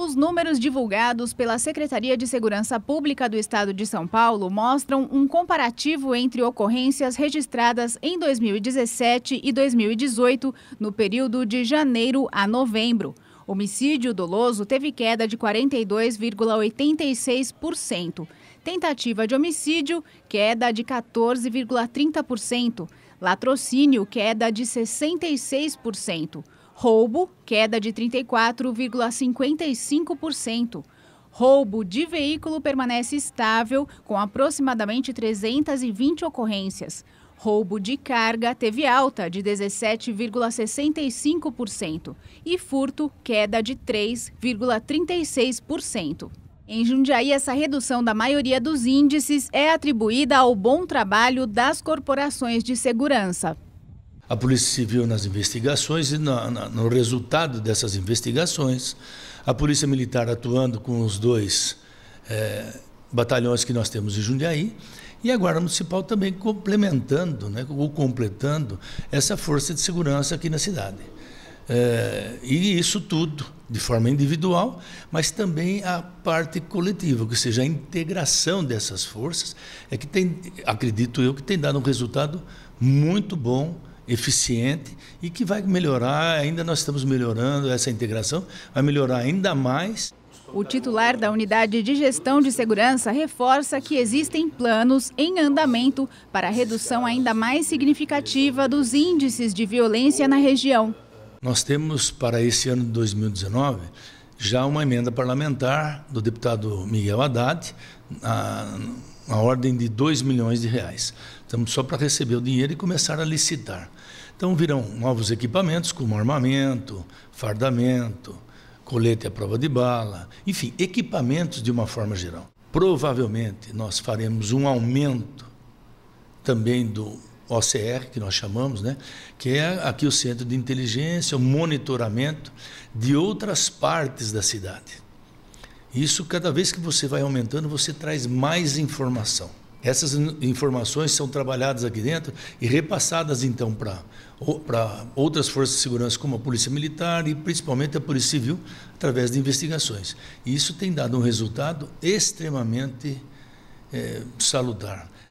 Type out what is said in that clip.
Os números divulgados pela Secretaria de Segurança Pública do Estado de São Paulo mostram um comparativo entre ocorrências registradas em 2017 e 2018, no período de janeiro a novembro. Homicídio doloso teve queda de 42,86%. Tentativa de homicídio, queda de 14,30%. Latrocínio, queda de 66%. Roubo, queda de 34,55%. Roubo de veículo permanece estável, com aproximadamente 320 ocorrências. Roubo de carga teve alta de 17,65% e furto, queda de 3,36%. Em Jundiaí, essa redução da maioria dos índices é atribuída ao bom trabalho das corporações de segurança a Polícia Civil nas investigações e no, no resultado dessas investigações, a Polícia Militar atuando com os dois é, batalhões que nós temos em Jundiaí e a Guarda Municipal também complementando, né, ou completando essa força de segurança aqui na cidade. É, e isso tudo de forma individual, mas também a parte coletiva, ou seja, a integração dessas forças é que tem, acredito eu, que tem dado um resultado muito bom eficiente e que vai melhorar, ainda nós estamos melhorando essa integração, vai melhorar ainda mais. O titular da Unidade de Gestão de Segurança reforça que existem planos em andamento para redução ainda mais significativa dos índices de violência na região. Nós temos para esse ano de 2019 já uma emenda parlamentar do deputado Miguel Haddad, a uma ordem de 2 milhões de reais. Estamos só para receber o dinheiro e começar a licitar. Então virão novos equipamentos como armamento, fardamento, colete à prova de bala, enfim, equipamentos de uma forma geral. Provavelmente nós faremos um aumento também do OCR, que nós chamamos, né? que é aqui o centro de inteligência, o monitoramento de outras partes da cidade. Isso, cada vez que você vai aumentando, você traz mais informação. Essas informações são trabalhadas aqui dentro e repassadas então para outras forças de segurança, como a Polícia Militar e principalmente a Polícia Civil, através de investigações. E isso tem dado um resultado extremamente é, salutar.